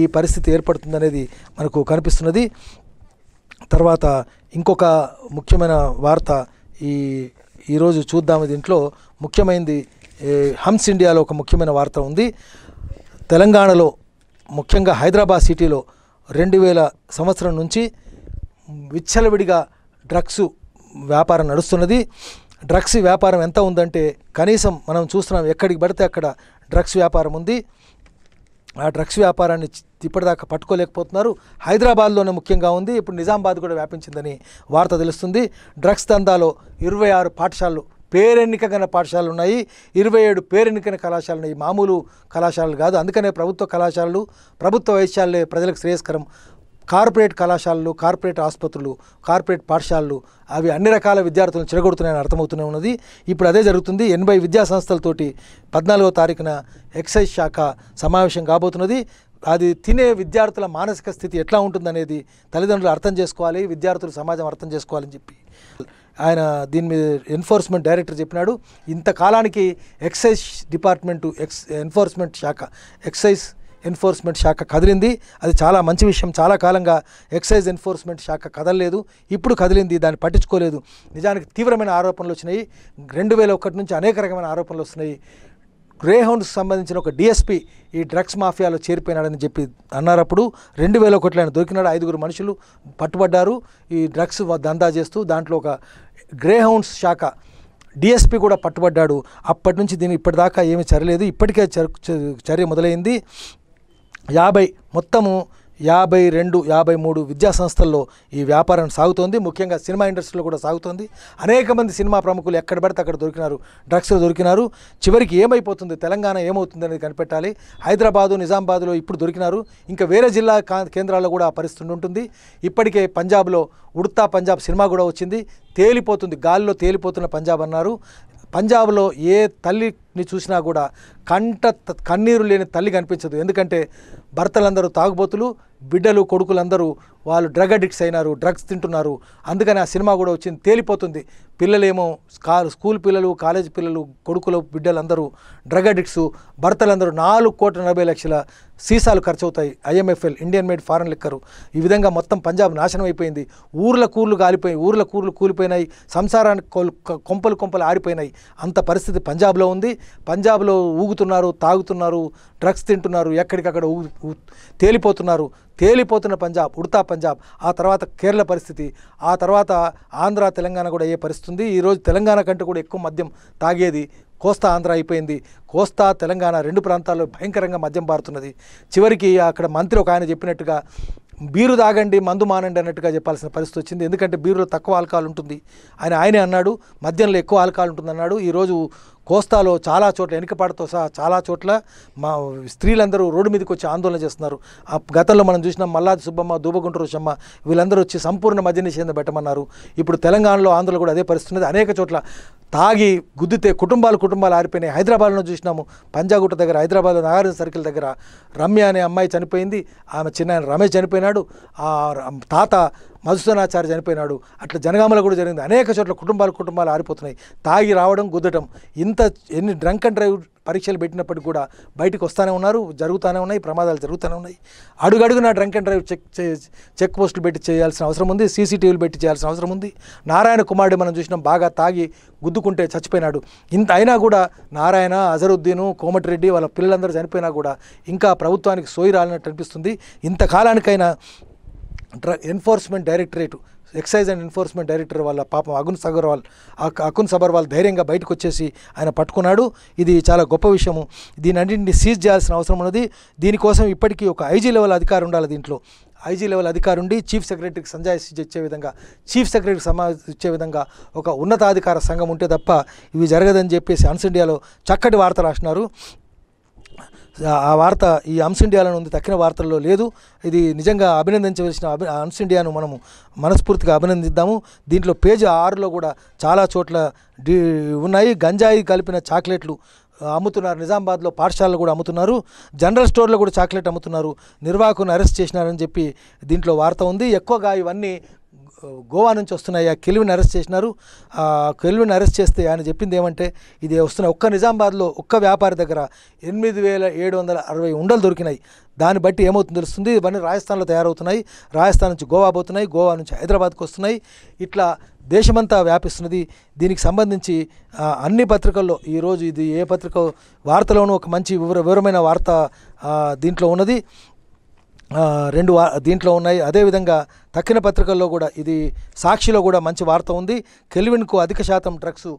ఈ పరిస్థితి ఏర్పడుతుందనేది మనకు కనిపిస్తున్నది తర్వాత ఇంకొక ముఖ్యమైన వార్త ఈ ఈరోజు చూద్దాము దీంట్లో ముఖ్యమైనది హమ్స్ ఇండియాలో ఒక ముఖ్యమైన వార్త ఉంది తెలంగాణలో ముఖ్యంగా హైదరాబాద్ సిటీలో రెండు వేల సంవత్సరం నుంచి విచ్చలవిడిగా డ్రగ్స్ వ్యాపారం నడుస్తున్నది డ్రగ్స్ వ్యాపారం ఎంత ఉందంటే కనీసం మనం చూస్తున్నాం ఎక్కడికి పడితే అక్కడ డ్రగ్స్ వ్యాపారం ఉంది ఆ డ్రగ్స్ వ్యాపారాన్ని ఇప్పటిదాకా పట్టుకోలేకపోతున్నారు హైదరాబాద్లోనే ముఖ్యంగా ఉంది ఇప్పుడు నిజామాబాద్ కూడా వ్యాపించిందని వార్త తెలుస్తుంది డ్రగ్స్ దందాలో ఇరవై ఆరు పాఠశాలలు పేరెన్నిక గల పాఠశాలలు ఉన్నాయి ఇరవై ఏడు పేరెన్నికైన కళాశాలలు ఉన్నాయి మామూలు కళాశాలలు కాదు అందుకనే ప్రభుత్వ కళాశాలలు ప్రభుత్వ వైశాలే ప్రజలకు శ్రేయస్కరం కార్పొరేట్ కళాశాలలు కార్పొరేట్ ఆసుపత్రులు కార్పొరేట్ పాఠశాలలు అవి అన్ని రకాల విద్యార్థులను చెరగొడుతున్నాయని అర్థమవుతూనే ఉన్నది ఇప్పుడు అదే జరుగుతుంది ఎనభై విద్యా సంస్థలతోటి పద్నాలుగో తారీఖున ఎక్సైజ్ శాఖ సమావేశం కాబోతున్నది అది తినే విద్యార్థుల మానసిక స్థితి ఎట్లా ఉంటుందనేది తల్లిదండ్రులు అర్థం చేసుకోవాలి విద్యార్థులు సమాజం అర్థం చేసుకోవాలని చెప్పి ఆయన దీని మీద ఎన్ఫోర్స్మెంట్ డైరెక్టర్ చెప్పినాడు ఇంతకాలానికి ఎక్సైజ్ డిపార్ట్మెంటు ఎక్స్ ఎన్ఫోర్స్మెంట్ శాఖ ఎక్సైజ్ ఎన్ఫోర్స్మెంట్ శాఖ కదిలింది అది చాలా మంచి విషయం చాలా కాలంగా ఎక్సైజ్ ఎన్ఫోర్స్మెంట్ శాఖ కదలలేదు ఇప్పుడు కదిలింది దాన్ని పట్టించుకోలేదు నిజానికి తీవ్రమైన ఆరోపణలు వచ్చినాయి రెండు వేల ఒకటి నుంచి అనేక రకమైన ఆరోపణలు వస్తున్నాయి గ్రేహౌండ్స్ సంబంధించిన ఒక డిఎస్పీ ఈ డ్రగ్స్ మాఫియాలో చేరిపోయినాడని చెప్పి అన్నారప్పుడు రెండు వేల ఒకటి ఆయన దొరికినాడు ఐదుగురు మనుషులు పట్టుబడ్డారు ఈ డ్రగ్స్ దందా చేస్తూ దాంట్లో ఒక గ్రేహౌండ్స్ శాఖ డిఎస్పీ కూడా పట్టుబడ్డాడు అప్పటి నుంచి దీన్ని ఇప్పటిదాకా ఏమీ చర్యలేదు ఇప్పటికే చర్య మొదలైంది యాభై మొత్తము యాభై రెండు యాభై మూడు విద్యా సంస్థల్లో ఈ వ్యాపారం సాగుతోంది ముఖ్యంగా సినిమా ఇండస్ట్రీలో కూడా సాగుతోంది అనేక మంది సినిమా ప్రముఖులు ఎక్కడ పడితే అక్కడ దొరికినారు డ్రగ్స్ దొరికినారు చివరికి ఏమైపోతుంది తెలంగాణ ఏమవుతుంది అనేది కనిపెట్టాలి హైదరాబాదు నిజామాబాద్లో ఇప్పుడు దొరికినారు ఇంకా వేరే జిల్లా కేంద్రాల్లో కూడా ఆ పరిస్థితి ఉంటుంది ఇప్పటికే పంజాబ్లో ఉడతా పంజాబ్ సినిమా కూడా వచ్చింది తేలిపోతుంది గాలిలో తేలిపోతున్న పంజాబ్ అన్నారు పంజాబ్లో ఏ తల్లిని చూసినా కూడా కంట కన్నీరు లేని తల్లి కనిపించదు ఎందుకంటే భర్తలందరూ తాగుబోతులు బిడ్డలు కొడుకులందరూ వాళ్ళు డ్రగ్ అడిక్ట్స్ అయినారు డ్రగ్స్ తింటున్నారు అందుకని ఆ సినిమా కూడా వచ్చింది తేలిపోతుంది పిల్లలేమో స్కూల్ పిల్లలు కాలేజ్ పిల్లలు కొడుకులు బిడ్డలందరూ డ్రగ్ అడిక్ట్స్ భర్తలందరూ నాలుగు కోట్ల నలభై లక్షల సీసాలు ఖర్చు అవుతాయి IMFL Indian made foreign liquor ఈ విధంగా మొత్తం పంజాబ్ నాశనం అయిపోయింది ఊర్ల కూర్లు కాలిపోయి ఊర్ల కూర్లు కూలిపోయినాయి సంసారానికి కొంపలు కొంపలు ఆడిపోయినాయి అంత పరిస్థితి పంజాబ్లో ఉంది పంజాబ్లో ఊగుతున్నారు తాగుతున్నారు డ్రగ్స్ తింటున్నారు ఎక్కడికక్కడ తేలిపోతున్నారు తేలిపోతున్న పంజాబ్ ఉడతా పంజాబ్ ఆ తర్వాత కేరళ పరిస్థితి ఆ తర్వాత ఆంధ్ర తెలంగాణ కూడా అయ్యే పరిస్థితి ఈరోజు తెలంగాణ కంటే కూడా ఎక్కువ మద్యం తాగేది కోస్తా ఆంధ్ర అయిపోయింది కోస్తా తెలంగాణ రెండు ప్రాంతాల్లో భయంకరంగా మద్యం పారుతున్నది చివరికి అక్కడ మంత్రి ఒక ఆయన చెప్పినట్టుగా బీరు తాగండి మందు మానండి అన్నట్టుగా చెప్పాల్సిన పరిస్థితి వచ్చింది ఎందుకంటే బీరులో తక్కువ ఆల్కహాల్ ఉంటుంది ఆయన ఆయనే అన్నాడు మద్యంలో ఎక్కువ ఆల్కహాల్ ఉంటుంది అన్నాడు ఈరోజు కోస్తాలో చాలా చోట్ల వెనుకపాడుతో సహా చాలా చోట్ల మా స్త్రీలందరూ రోడ్డు మీదకి వచ్చి ఆందోళన చేస్తున్నారు ఆ గతంలో మనం చూసినాం మల్లాది సుబ్బమ్మ దూబగుంటూరు చమ్మ వీళ్ళందరూ వచ్చి సంపూర్ణ మద్య నిషేధం పెట్టమన్నారు ఇప్పుడు తెలంగాణలో ఆంధ్రలో కూడా అదే పరిస్థితి అనేక చోట్ల తాగి గుద్దితే కుటుంబాలు కుటుంబాలు ఆరిపోయినాయి హైదరాబాద్లో చూసినాము పంజాగుట్ట దగ్గర హైదరాబాద్లో నాగార్జున సర్కిల్ దగ్గర రమ్య అనే అమ్మాయి చనిపోయింది ఆమె చిన్న రమేష్ చనిపోయిన చనిపోయినాడు ఆ తాత మధుసూనాచార్య చనిపోయినాడు అట్లా జనగామలో కూడా జరిగింది అనేక చోట్ల కుటుంబాలు కుటుంబాలు ఆరిపోతున్నాయి తాగి రావడం గుద్దటం ఇంత ఎన్ని డ్రంక్ అండ్ డ్రైవ్ పరీక్షలు పెట్టినప్పటికి కూడా బయటకు వస్తూనే ఉన్నారు జరుగుతూనే ఉన్నాయి ప్రమాదాలు జరుగుతూనే ఉన్నాయి అడుగడుగున drunk and drive check check పోస్టులు పెట్టి చేయాల్సిన అవసరం ఉంది సీసీటీవీలు పెట్టి చేయాల్సిన అవసరం ఉంది నారాయణ కుమారుడు మనం చూసినాం బాగా తాగి గుద్దుకుంటే చచ్చిపోయినాడు ఇంత అయినా కూడా నారాయణ అజరుద్దీను కోమటిరెడ్డి వాళ్ళ పిల్లలందరూ చనిపోయినా కూడా ఇంకా ప్రభుత్వానికి సోయి రాలినట్టు అనిపిస్తుంది ఇంతకాలానికైనా enforcement directorate excise and enforcement director వాళ్ళ పాపం అగున్ సగర్వాల్ అకున్ సబర్వాల్ ధైర్యంగా బయటకు వచ్చేసి ఆయన పట్టుకున్నాడు ఇది చాలా గొప్ప విషయము దీని అన్నింటిని సీజ్ చేయాల్సిన అవసరం ఉన్నది దీనికోసం ఇప్పటికీ ఒక ఐజీ లెవెల్ అధికారం ఉండాలి దీంట్లో ఐజీ లెవెల్ అధికారి ఉండి చీఫ్ సెక్రటరీకి సంజాయ్ ఇచ్చే విధంగా చీఫ్ సెక్రటరీకి సమా ఇచ్చే విధంగా ఒక ఉన్నతాధికార సంఘం ఉంటే తప్ప ఇవి జరగదని చెప్పేసి అన్స్ ఇండియాలో చక్కటి వార్త రాసినారు ఆ వార్త ఈ అమ్స్ ఇండియాలో ఉంది తక్కిన వార్తల్లో లేదు ఇది నిజంగా అభినందించవలసిన అభి అమ్స్ ఇండియాను మనము మనస్ఫూర్తిగా అభినందిద్దాము దీంట్లో పేజీ ఆరులో కూడా చాలా చోట్ల డీ ఉన్నాయి గంజాయి కలిపిన చాక్లెట్లు అమ్ముతున్నారు నిజామాబాద్లో పాఠశాలలో కూడా అమ్ముతున్నారు జనరల్ స్టోర్లో కూడా చాక్లెట్ అమ్ముతున్నారు నిర్వాహకుని అరెస్ట్ చేసినారని చెప్పి దీంట్లో వార్త ఉంది ఎక్కువగా ఇవన్నీ గోవా నుంచి వస్తున్నాయి కెలివిని అరెస్ట్ చేసినారు కెలివిని అరెస్ట్ చేస్తే ఆయన చెప్పింది ఏమంటే ఇది వస్తున్న ఒక్క నిజామాబాద్లో ఒక్క వ్యాపారి దగ్గర ఎనిమిది వేల ఏడు వందల అరవై ఉండలు దొరికినాయి దాన్ని బట్టి ఏమవుతుంది తెలుస్తుంది ఇవన్నీ రాజస్థాన్లో తయారవుతున్నాయి రాజస్థాన్ నుంచి గోవా పోతున్నాయి గోవా నుంచి హైదరాబాద్కు వస్తున్నాయి ఇట్లా దేశమంతా వ్యాపిస్తున్నది దీనికి సంబంధించి అన్ని పత్రికల్లో ఈరోజు ఇది ఏ పత్రిక వార్తలోనూ ఒక మంచి వివర వివరమైన వార్త దీంట్లో ఉన్నది రెండు దీంట్లో ఉన్నాయి అదేవిధంగా తక్కిన పత్రికల్లో కూడా ఇది సాక్షిలో కూడా మంచి వార్త ఉంది కెల్విన్కు అధిక శాతం డ్రగ్స్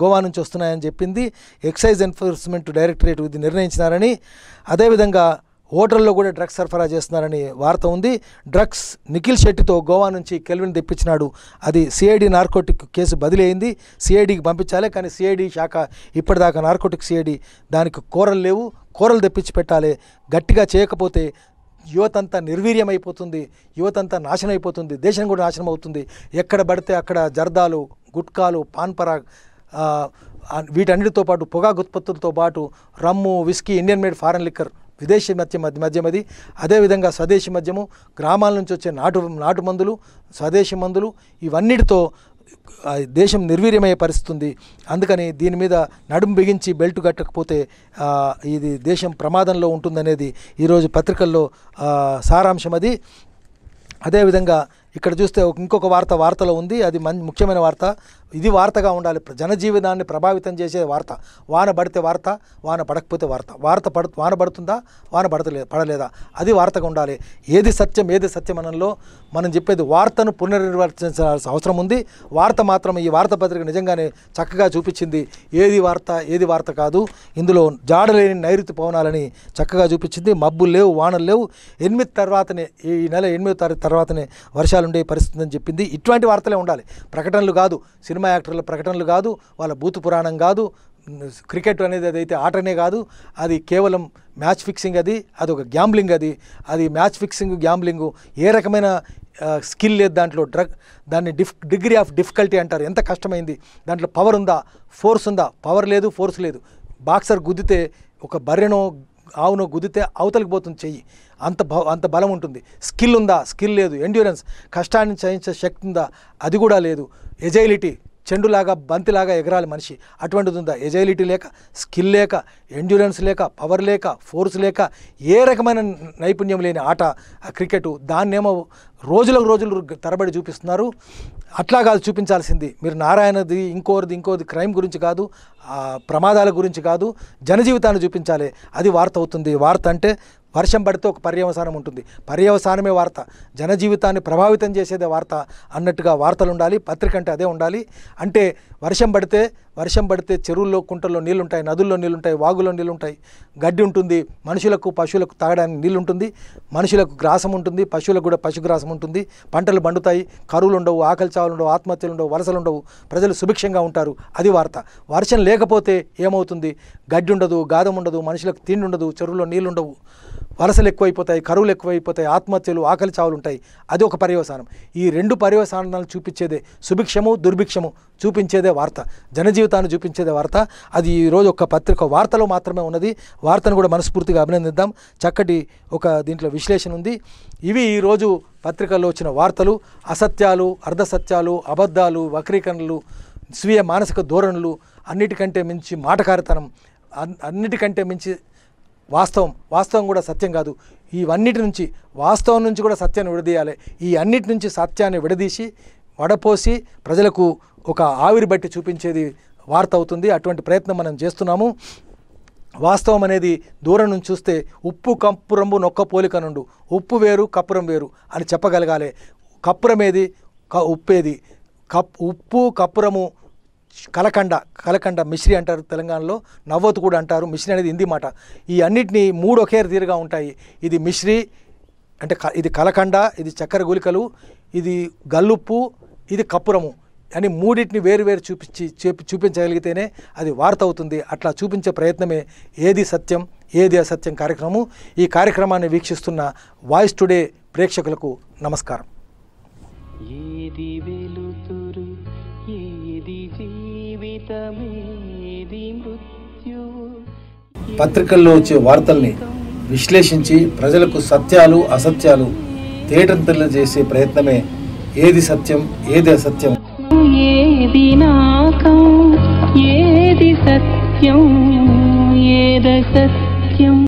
గోవా నుంచి వస్తున్నాయని చెప్పింది ఎక్సైజ్ ఎన్ఫోర్స్మెంట్ డైరెక్టరేట్ ఇది నిర్ణయించినారని అదేవిధంగా హోటల్లో కూడా డ్రగ్స్ సరఫరా చేస్తున్నారని వార్త ఉంది డ్రగ్స్ నిఖిల్ శెట్టితో గోవా నుంచి కెల్విన్ తెప్పించినాడు అది సిఐడి నార్కోటిక్ కేసు బదిలీ అయింది సిఐడికి పంపించాలి కానీ సిఐడి శాఖ ఇప్పటిదాకా నార్కోటిక్ సిఐడి దానికి కూరలు లేవు కూరలు తెప్పించి పెట్టాలి గట్టిగా చేయకపోతే యువతంతా నిర్వీర్యమైపోతుంది యువతంతా నాశనం అయిపోతుంది దేశం కూడా నాశనం అవుతుంది ఎక్కడ పడితే అక్కడ జర్దాలు గుట్కాలు పాన్పరా వీటన్నిటితో పాటు పొగాకు ఉత్పత్తులతో పాటు rum whisky Indian made foreign liquor విదేశీ మద్యం మధ్య మద్యం అది అదేవిధంగా స్వదేశీ మద్యము గ్రామాల నుంచి వచ్చే నాటు నాటు మందులు స్వదేశీ మందులు ఇవన్నిటితో దేశం నిర్వీర్యమయ్యే పరిస్థితుంది అందుకని దీని మీద నడుము బిగించి బెల్ట్ కట్టకపోతే ఇది దేశం ప్రమాదంలో ఉంటుందనేది ఈరోజు పత్రికల్లో సారాంశం అది అదేవిధంగా ఇక్కడ చూస్తే ఇంకొక వార్త వార్తలో ఉంది అది మన్ ముఖ్యమైన వార్త ఇది వార్తగా ఉండాలి జనజీవితాన్ని ప్రభావితం చేసే వార్త వాన పడితే వార్త వాన పడకపోతే వార్త వార్త పడు వాన పడుతుందా వాన పడతలే పడలేదా అది వార్తగా ఉండాలి ఏది సత్యం ఏది సత్యమనంలో మనం చెప్పేది వార్తను పునర్నిర్వర్తించాల్సిన అవసరం ఉంది వార్త మాత్రం ఈ వార్త పత్రిక నిజంగానే చక్కగా చూపించింది ఏది వార్త ఏది వార్త కాదు ఇందులో జాడలేని నైరుతి పవనాలని చక్కగా చూపించింది మబ్బులు లేవు వానలు లేవు ఎనిమిది తర్వాతనే ఈ నెల ఎనిమిది తారీఖు తర్వాతనే వర్షాలు అంశాలు ఉండే పరిస్థితి అని చెప్పింది ఇటువంటి వార్తలే ఉండాలి ప్రకటనలు కాదు సినిమా యాక్టర్ల ప్రకటనలు కాదు వాళ్ళ బూతు పురాణం కాదు క్రికెట్ అనేది అదైతే ఆటనే కాదు అది కేవలం మ్యాచ్ ఫిక్సింగ్ అది అది ఒక గ్యాంబ్లింగ్ అది అది మ్యాచ్ ఫిక్సింగ్ గ్యాంబ్లింగ్ ఏ రకమైన స్కిల్ లేదు దాంట్లో డ్రగ్ దాన్ని డిఫ్ డిగ్రీ ఆఫ్ డిఫికల్టీ అంటారు ఎంత కష్టమైంది దాంట్లో పవర్ ఉందా ఫోర్స్ ఉందా పవర్ లేదు ఫోర్స్ లేదు బాక్సర్ గుద్దితే ఒక బర్రెనో ఆవును గుదితే అవతలికి పోతుంది చెయ్యి అంత అంత బలం ఉంటుంది స్కిల్ ఉందా స్కిల్ లేదు ఎండ్యూరెన్స్ కష్టాన్ని సహించే శక్తి ఉందా అది కూడా లేదు ఎజైలిటీ చెండులాగా బంతిలాగా ఎగరాలి మనిషి అటువంటిది ఉందా ఎజైలిటీ లేక స్కిల్ లేక ఎండ్యూరెన్స్ లేక పవర్ లేక ఫోర్స్ లేక ఏ రకమైన నైపుణ్యం లేని ఆట క్రికెట్ దాన్నేమో రోజులకు రోజులు తరబడి చూపిస్తున్నారు అట్లా కాదు చూపించాల్సింది మీరు నారాయణది ఇంకోరిది ఇంకోది క్రైమ్ గురించి కాదు ప్రమాదాల గురించి కాదు జనజీవితాన్ని చూపించాలి అది వార్త అవుతుంది వార్త అంటే వర్షం పడితే ఒక పర్యవసానం ఉంటుంది పర్యవసానమే వార్త జనజీవితాన్ని ప్రభావితం చేసేదే వార్త అన్నట్టుగా వార్తలు ఉండాలి పత్రిక అంటే అదే ఉండాలి అంటే వర్షం పడితే వర్షం పడితే చెరువుల్లో కుంటల్లో నీళ్ళుంటాయి నదుల్లో నీళ్ళుంటాయి వాగులో నీళ్ళుంటాయి గడ్డి ఉంటుంది మనుషులకు పశువులకు తాగడానికి నీళ్ళుంటుంది మనుషులకు గ్రాసం ఉంటుంది పశువులకు కూడా పశుగ్రాసం ఉంటుంది పంటలు పండుతాయి కరువులు ఉండవు ఆకలి చావులు ఉండవు ఆత్మహత్యలు ఉండవు వలసలు ఉండవు ప్రజలు సుభిక్షంగా ఉంటారు అది వార్త వర్షం లేకపోతే ఏమవుతుంది గడ్డి ఉండదు గాదం ఉండదు మనుషులకు తిండి ఉండదు చెరువులో నీళ్ళుండవు వలసలు ఎక్కువైపోతాయి కరువులు ఎక్కువైపోతాయి ఆత్మహత్యలు ఆకలి చావులు ఉంటాయి అది ఒక పర్యవసానం ఈ రెండు పర్యవసానాలు చూపించేదే సుభిక్షము దుర్భిక్షము చూపించేదే వార్త జనజీవితం తాను చూపించేది వార్త అది ఈరోజు ఒక పత్రిక వార్తలో మాత్రమే ఉన్నది వార్తను కూడా మనస్ఫూర్తిగా అభినందిద్దాం చక్కటి ఒక దీంట్లో విశ్లేషణ ఉంది ఇవి ఈరోజు పత్రికల్లో వచ్చిన వార్తలు అసత్యాలు అర్ధసత్యాలు అబద్ధాలు వక్రీకరణలు స్వీయ మానసిక ధోరణులు అన్నిటికంటే మించి మాటకారితనం అన్నిటికంటే మించి వాస్తవం వాస్తవం కూడా సత్యం కాదు ఇవన్నిటి నుంచి వాస్తవం నుంచి కూడా సత్యాన్ని విడదీయాలి ఈ అన్నిటి నుంచి సత్యాన్ని విడదీసి వడపోసి ప్రజలకు ఒక ఆవిరి బట్టి చూపించేది వార్త అవుతుంది అటువంటి ప్రయత్నం మనం చేస్తున్నాము వాస్తవం అనేది దూరం నుంచి చూస్తే ఉప్పు కప్పురంబు నొక్క పోలిక నుండు ఉప్పు వేరు కప్పురం వేరు అని చెప్పగలగాలి కప్పురమేది క ఉప్పేది కప్ ఉప్పు కప్పురము కలకండ కలకండ మిశ్రి అంటారు తెలంగాణలో నవ్వతు కూడా అంటారు మిశ్రి అనేది హిందీ మాట ఈ అన్నిటినీ మూడు ఒకే తీరుగా ఉంటాయి ఇది మిశ్రి అంటే ఇది కలకండ ఇది చక్కెర గులికలు ఇది గల్లుప్పు ఇది కప్పురము అని మూడింటిని వేరు వేరు చూపించి చూపి చూపించగలిగితేనే అది వార్త అవుతుంది అట్లా చూపించే ప్రయత్నమే ఏది సత్యం ఏది అసత్యం కార్యక్రమం ఈ కార్యక్రమాన్ని వీక్షిస్తున్న వాయిస్ టుడే ప్రేక్షకులకు నమస్కారం ఏది వెలుతురు ఏది జీవితమేది పత్రికల్లో వచ్చే వార్తల్ని విశ్లేషించి ప్రజలకు సత్యాలు అసత్యాలు తేటంతలు చేసే ప్రయత్నమే ఏది సత్యం ఏది అసత్యం ेदिनाकं येदि सत्यं येदसत्यम्